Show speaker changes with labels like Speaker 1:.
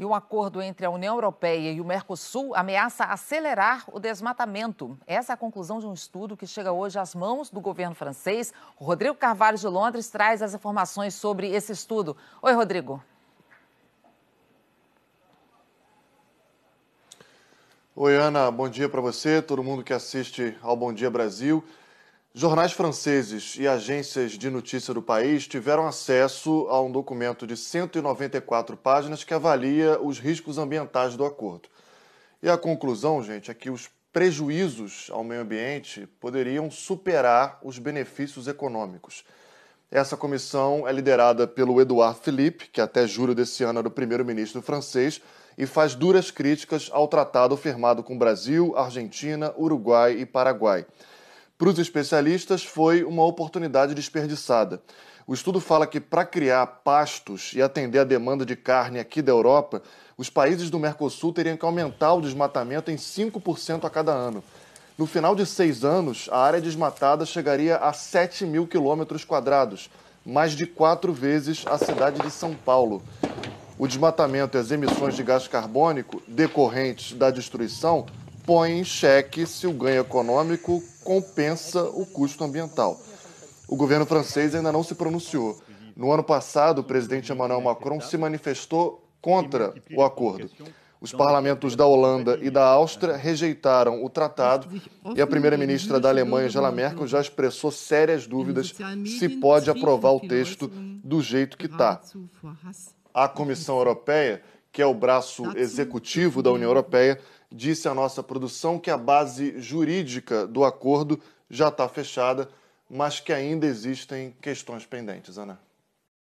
Speaker 1: E um acordo entre a União Europeia e o Mercosul ameaça acelerar o desmatamento. Essa é a conclusão de um estudo que chega hoje às mãos do governo francês. O Rodrigo Carvalho de Londres traz as informações sobre esse estudo. Oi, Rodrigo.
Speaker 2: Oi, Ana, bom dia para você, todo mundo que assiste ao Bom Dia Brasil. Jornais franceses e agências de notícia do país tiveram acesso a um documento de 194 páginas que avalia os riscos ambientais do acordo. E a conclusão, gente, é que os prejuízos ao meio ambiente poderiam superar os benefícios econômicos. Essa comissão é liderada pelo Edouard Philippe, que até julho desse ano era o primeiro-ministro francês, e faz duras críticas ao tratado firmado com Brasil, Argentina, Uruguai e Paraguai para os especialistas, foi uma oportunidade desperdiçada. O estudo fala que para criar pastos e atender a demanda de carne aqui da Europa, os países do Mercosul teriam que aumentar o desmatamento em 5% a cada ano. No final de seis anos, a área desmatada chegaria a 7 mil quilômetros quadrados, mais de quatro vezes a cidade de São Paulo. O desmatamento e as emissões de gás carbônico decorrentes da destruição põe em xeque se o ganho econômico compensa o custo ambiental. O governo francês ainda não se pronunciou. No ano passado, o presidente Emmanuel Macron se manifestou contra o acordo. Os parlamentos da Holanda e da Áustria rejeitaram o tratado e a primeira-ministra da Alemanha, Angela Merkel, já expressou sérias dúvidas se pode aprovar o texto do jeito que está. A Comissão Europeia que é o braço executivo da União Europeia, disse à nossa produção que a base jurídica do acordo já está fechada, mas que ainda existem questões pendentes, Ana.